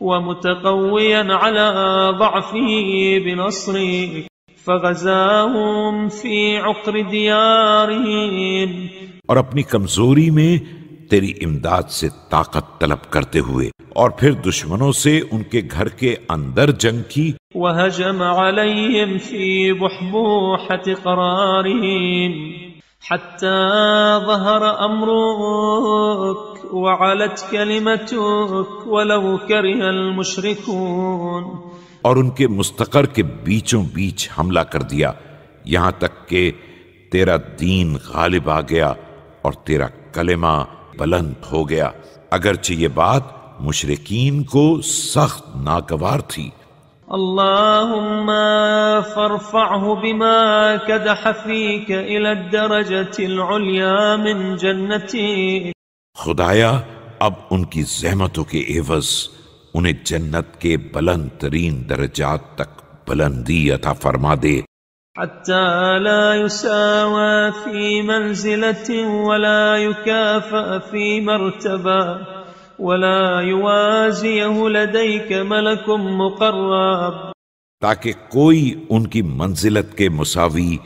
ومتقويا على ضعفه فغزاهم في عقر ديارهم اور اپنی کمزوری میں تیری امداد سے طاقت طلب کرتے ہوئے اور پھر دشمنوں سے ان کے گھر کے اندر جنگ کی وہ حجم علیم فی وحبو حتى ظهر أمرك وعلت كلمتك ولو كره المشركون اور ان کے مستقر کے بیچوں بیچ حملہ کر دیا یہاں تک کہ تیرا دین غالب آ گیا اور تیرا کلمہ بلند ہو گیا اگرچہ یہ بات مشرقین کو سخت ناگوار تھی اللهم فارفعه بما كدح فيك الدرجة العليا من جنتي خدایا اب ان کی زحمتوں کے عوض انہیں جنت کے بلند ترین درجات تک بلندی عطا فرما دے لا يساوى في في ولا يكافأ منزل ولا یوازیه لدیک ملک مقرب تاکہ کوئی ان کی منزلت کے مساوی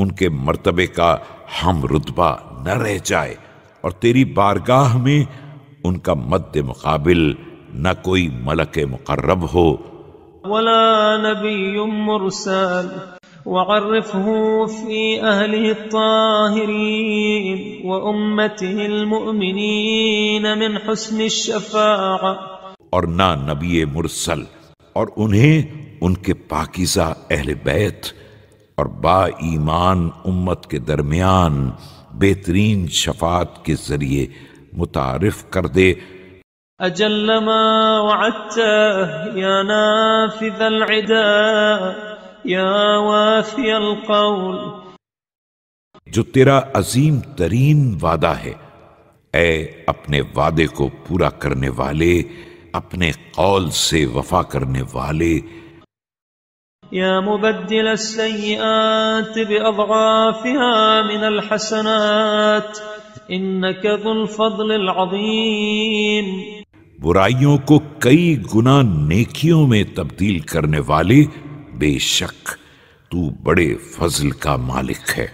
ان کے مرتبے کا ہم رتبہ نہ رہ جائے اور تیری بارگاہ میں ان کا مد مقابل نہ کوئی ملک مقرب ہو ولا نبی مرسل وعرفه في أهله الطاهرين وأمته المؤمنين من حسن الشفاعة اور نہ نبی مرسل اور انہیں ان کے پاکیزہ اہل بیت اور با ایمان امت کے درمیان بہترین شفاعت کے ذریعے متعارف کر دے اجل ما وعدته یا نافذ العداء یا واسی القول جو تیرا عظیم ترین وعدہ ہے اے اپنے وعدے کو پورا کرنے والے اپنے قول سے وفا کرنے والے یا مبدل السیئات من الحسنات ذو الفضل العظیم برائیوں کو کئی گنا نیکیوں میں تبدیل کرنے والے بے شک تو بڑے فضل کا مالک ہے